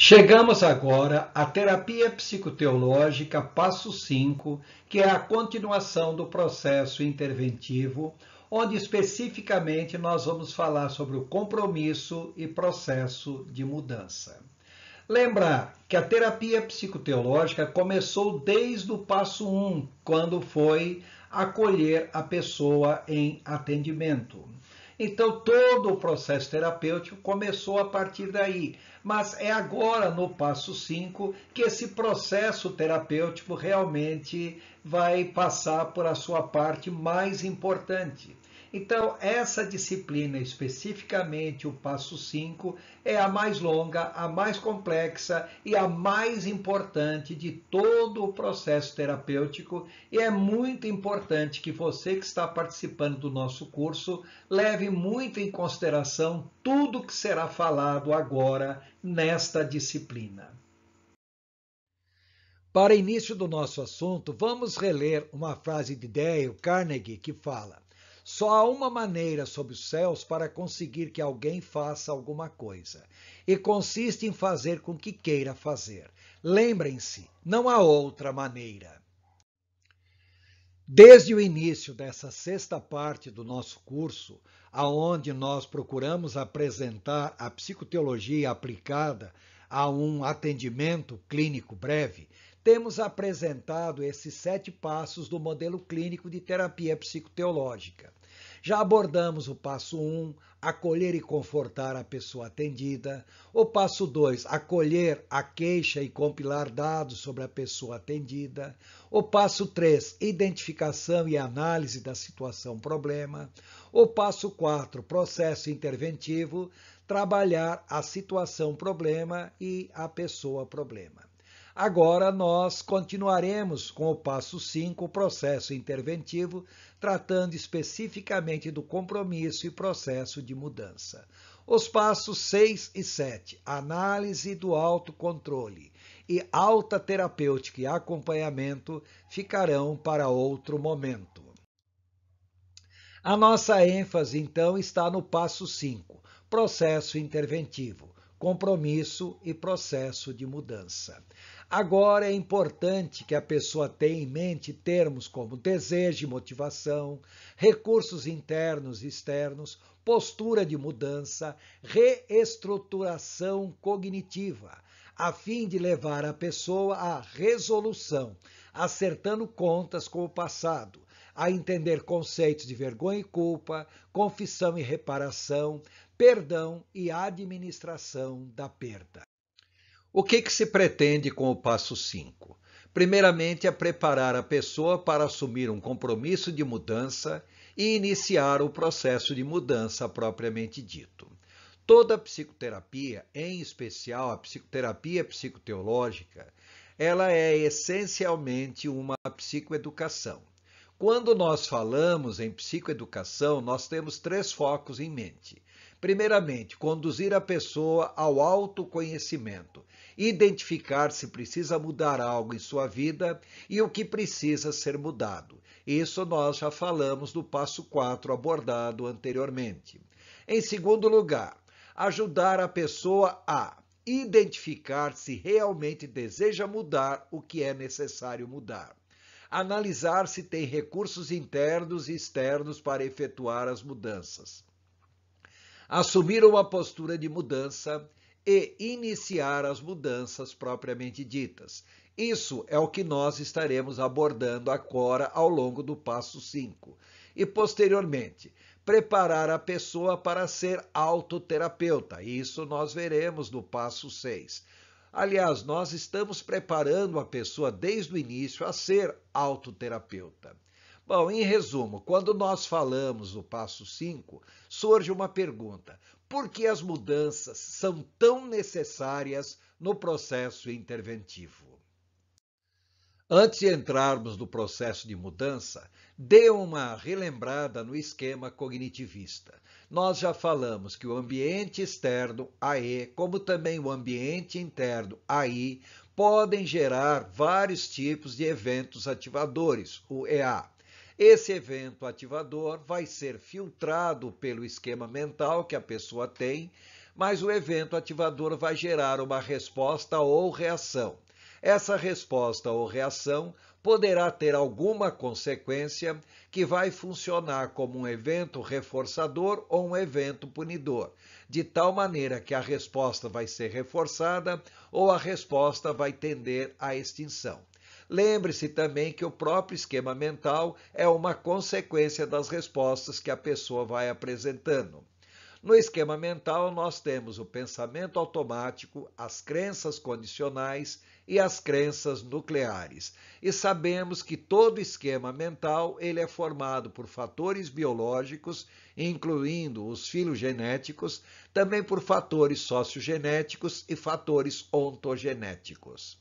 Chegamos agora à terapia psicoteológica, passo 5, que é a continuação do processo interventivo, onde especificamente nós vamos falar sobre o compromisso e processo de mudança. Lembrar que a terapia psicoteológica começou desde o passo 1, um, quando foi acolher a pessoa em atendimento. Então, todo o processo terapêutico começou a partir daí. Mas é agora, no passo 5, que esse processo terapêutico realmente vai passar por a sua parte mais importante. Então, essa disciplina, especificamente o passo 5, é a mais longa, a mais complexa e a mais importante de todo o processo terapêutico. E é muito importante que você que está participando do nosso curso leve muito em consideração tudo que será falado agora nesta disciplina. Para início do nosso assunto, vamos reler uma frase de Dale Carnegie que fala: só há uma maneira sob os céus para conseguir que alguém faça alguma coisa, e consiste em fazer com que queira fazer. Lembrem-se, não há outra maneira. Desde o início dessa sexta parte do nosso curso, aonde nós procuramos apresentar a psicoteologia aplicada a um atendimento clínico breve, temos apresentado esses sete passos do modelo clínico de terapia psicoteológica. Já abordamos o passo 1, um, acolher e confortar a pessoa atendida. O passo 2, acolher a queixa e compilar dados sobre a pessoa atendida. O passo 3, identificação e análise da situação-problema. O passo 4, processo interventivo, trabalhar a situação-problema e a pessoa-problema. Agora nós continuaremos com o passo 5, o processo interventivo, tratando especificamente do compromisso e processo de mudança. Os passos 6 e 7, análise do autocontrole e alta terapêutica e acompanhamento, ficarão para outro momento. A nossa ênfase, então, está no passo 5, processo interventivo, compromisso e processo de mudança. Agora é importante que a pessoa tenha em mente termos como desejo e motivação, recursos internos e externos, postura de mudança, reestruturação cognitiva, a fim de levar a pessoa à resolução, acertando contas com o passado, a entender conceitos de vergonha e culpa, confissão e reparação, perdão e administração da perda. O que, que se pretende com o passo 5? Primeiramente, é preparar a pessoa para assumir um compromisso de mudança e iniciar o processo de mudança propriamente dito. Toda a psicoterapia, em especial a psicoterapia psicoteológica, ela é essencialmente uma psicoeducação. Quando nós falamos em psicoeducação, nós temos três focos em mente. Primeiramente, conduzir a pessoa ao autoconhecimento, identificar se precisa mudar algo em sua vida e o que precisa ser mudado. Isso nós já falamos no passo 4 abordado anteriormente. Em segundo lugar, ajudar a pessoa a identificar se realmente deseja mudar o que é necessário mudar analisar se tem recursos internos e externos para efetuar as mudanças assumir uma postura de mudança e iniciar as mudanças propriamente ditas. Isso é o que nós estaremos abordando agora ao longo do passo 5. E posteriormente, preparar a pessoa para ser autoterapeuta. Isso nós veremos no passo 6. Aliás, nós estamos preparando a pessoa desde o início a ser autoterapeuta. Bom, em resumo, quando nós falamos do passo 5, surge uma pergunta: por que as mudanças são tão necessárias no processo interventivo? Antes de entrarmos no processo de mudança, dê uma relembrada no esquema cognitivista. Nós já falamos que o ambiente externo, AE, como também o ambiente interno, AI, podem gerar vários tipos de eventos ativadores, o EA esse evento ativador vai ser filtrado pelo esquema mental que a pessoa tem, mas o evento ativador vai gerar uma resposta ou reação. Essa resposta ou reação poderá ter alguma consequência que vai funcionar como um evento reforçador ou um evento punidor, de tal maneira que a resposta vai ser reforçada ou a resposta vai tender à extinção. Lembre-se também que o próprio esquema mental é uma consequência das respostas que a pessoa vai apresentando. No esquema mental, nós temos o pensamento automático, as crenças condicionais e as crenças nucleares. E sabemos que todo esquema mental ele é formado por fatores biológicos, incluindo os filogenéticos, também por fatores sociogenéticos e fatores ontogenéticos.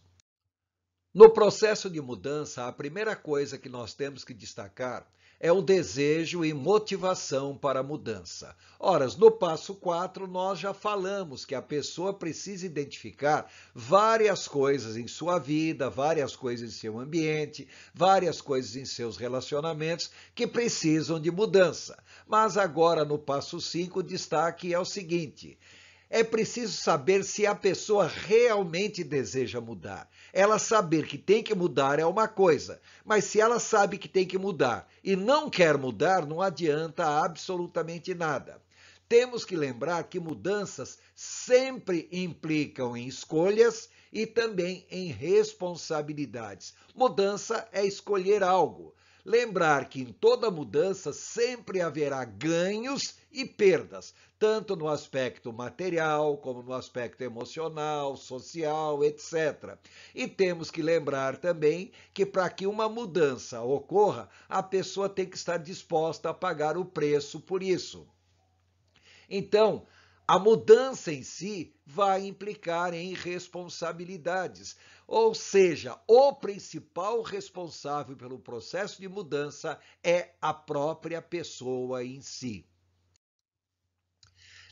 No processo de mudança, a primeira coisa que nós temos que destacar é o desejo e motivação para a mudança. Ora, no passo 4, nós já falamos que a pessoa precisa identificar várias coisas em sua vida, várias coisas em seu ambiente, várias coisas em seus relacionamentos que precisam de mudança. Mas agora, no passo 5, o destaque é o seguinte é preciso saber se a pessoa realmente deseja mudar. Ela saber que tem que mudar é uma coisa, mas se ela sabe que tem que mudar e não quer mudar, não adianta absolutamente nada. Temos que lembrar que mudanças sempre implicam em escolhas e também em responsabilidades. Mudança é escolher algo. Lembrar que em toda mudança sempre haverá ganhos e perdas, tanto no aspecto material, como no aspecto emocional, social, etc. E temos que lembrar também que para que uma mudança ocorra, a pessoa tem que estar disposta a pagar o preço por isso. Então, a mudança em si vai implicar em responsabilidades. Ou seja, o principal responsável pelo processo de mudança é a própria pessoa em si.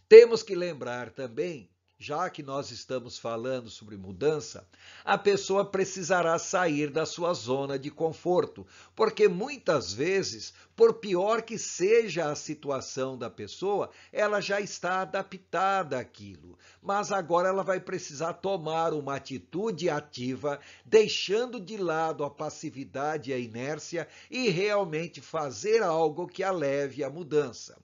Temos que lembrar também já que nós estamos falando sobre mudança, a pessoa precisará sair da sua zona de conforto, porque muitas vezes, por pior que seja a situação da pessoa, ela já está adaptada àquilo. Mas agora ela vai precisar tomar uma atitude ativa, deixando de lado a passividade e a inércia e realmente fazer algo que a leve à mudança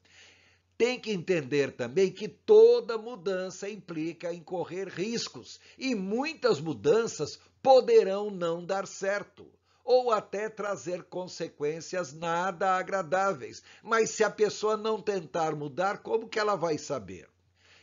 tem que entender também que toda mudança implica em correr riscos e muitas mudanças poderão não dar certo ou até trazer consequências nada agradáveis. Mas se a pessoa não tentar mudar, como que ela vai saber?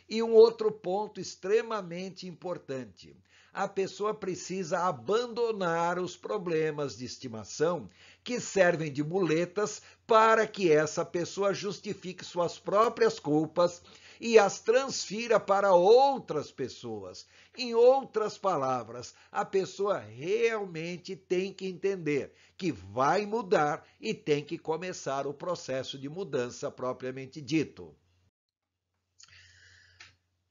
E um outro ponto extremamente importante: a pessoa precisa abandonar os problemas de estimação que servem de muletas para que essa pessoa justifique suas próprias culpas e as transfira para outras pessoas. Em outras palavras, a pessoa realmente tem que entender que vai mudar e tem que começar o processo de mudança propriamente dito.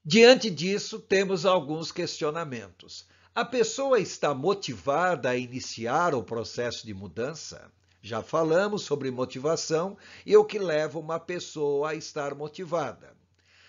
Diante disso, temos alguns questionamentos. A pessoa está motivada a iniciar o processo de mudança? Já falamos sobre motivação e o que leva uma pessoa a estar motivada.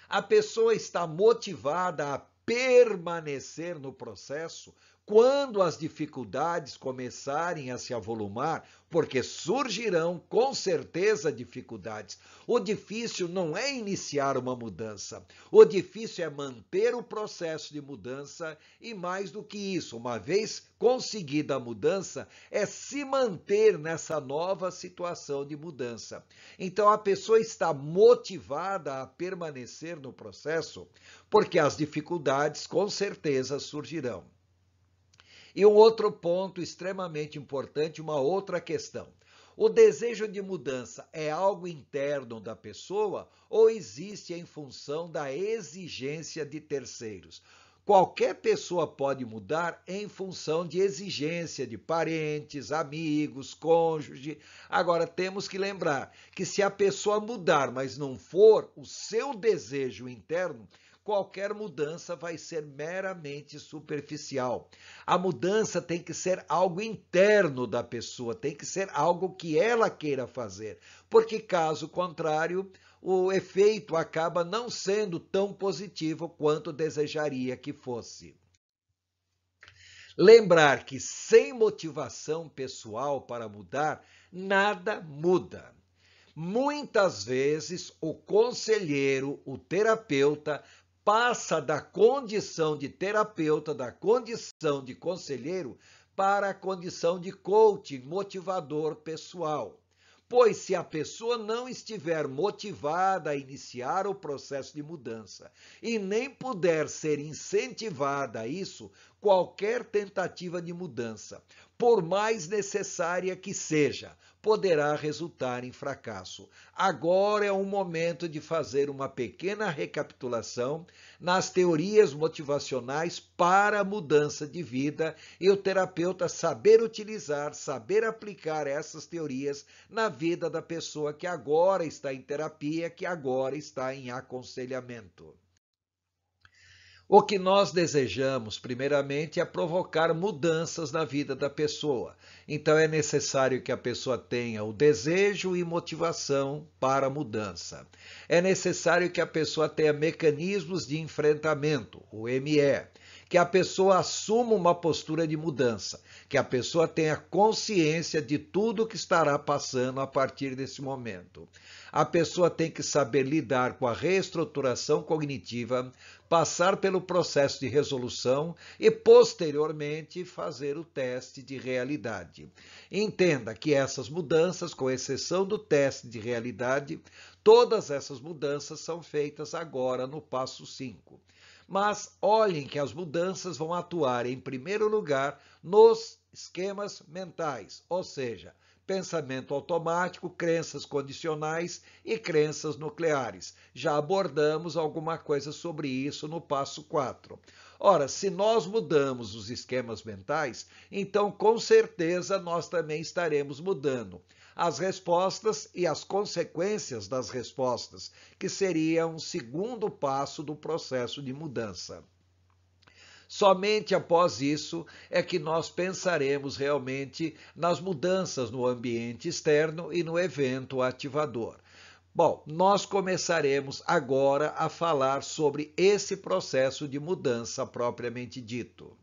A pessoa está motivada a permanecer no processo quando as dificuldades começarem a se avolumar, porque surgirão com certeza dificuldades. O difícil não é iniciar uma mudança, o difícil é manter o processo de mudança e, mais do que isso, uma vez conseguida a mudança, é se manter nessa nova situação de mudança. Então, a pessoa está motivada a permanecer no processo, porque as dificuldades com certeza surgirão. E um outro ponto extremamente importante, uma outra questão. O desejo de mudança é algo interno da pessoa ou existe em função da exigência de terceiros? Qualquer pessoa pode mudar em função de exigência de parentes, amigos, cônjuge. Agora, temos que lembrar que se a pessoa mudar, mas não for o seu desejo interno, qualquer mudança vai ser meramente superficial. A mudança tem que ser algo interno da pessoa, tem que ser algo que ela queira fazer, porque caso contrário, o efeito acaba não sendo tão positivo quanto desejaria que fosse. Lembrar que sem motivação pessoal para mudar, nada muda. Muitas vezes o conselheiro, o terapeuta, passa da condição de terapeuta, da condição de conselheiro, para a condição de coaching, motivador pessoal. Pois se a pessoa não estiver motivada a iniciar o processo de mudança e nem puder ser incentivada a isso, qualquer tentativa de mudança, por mais necessária que seja, poderá resultar em fracasso. Agora é o momento de fazer uma pequena recapitulação nas teorias motivacionais para a mudança de vida e o terapeuta saber utilizar, saber aplicar essas teorias na vida da pessoa que agora está em terapia, que agora está em aconselhamento. O que nós desejamos, primeiramente, é provocar mudanças na vida da pessoa. Então é necessário que a pessoa tenha o desejo e motivação para a mudança. É necessário que a pessoa tenha mecanismos de enfrentamento, o ME que a pessoa assuma uma postura de mudança, que a pessoa tenha consciência de tudo que estará passando a partir desse momento. A pessoa tem que saber lidar com a reestruturação cognitiva, passar pelo processo de resolução e, posteriormente, fazer o teste de realidade. Entenda que essas mudanças, com exceção do teste de realidade, todas essas mudanças são feitas agora no passo 5. Mas olhem que as mudanças vão atuar, em primeiro lugar, nos esquemas mentais, ou seja, pensamento automático, crenças condicionais e crenças nucleares. Já abordamos alguma coisa sobre isso no passo 4. Ora, se nós mudamos os esquemas mentais, então com certeza nós também estaremos mudando as respostas e as consequências das respostas, que seria um segundo passo do processo de mudança. Somente após isso é que nós pensaremos realmente nas mudanças no ambiente externo e no evento ativador. Bom, nós começaremos agora a falar sobre esse processo de mudança propriamente dito.